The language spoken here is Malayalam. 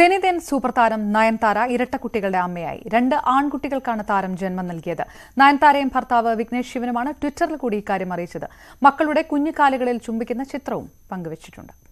തെന്നിതേൻ സൂപ്പർ താരം നയൻതാര ഇരട്ട കുട്ടികളുടെ അമ്മയായി രണ്ട് ആൺകുട്ടികൾക്കാണ് താരം ജന്മം നൽകിയത് നയൻതാരയും ഭർത്താവ് വിഘ്നേഷ് ശിവനുമാണ് ട്വിറ്ററിൽ കൂടി ഇക്കാര്യം അറിയിച്ചത് മക്കളുടെ കുഞ്ഞുകാലുകളിൽ ചുംബിക്കുന്ന ചിത്രവും പങ്കുവച്ചിട്ടുണ്ട്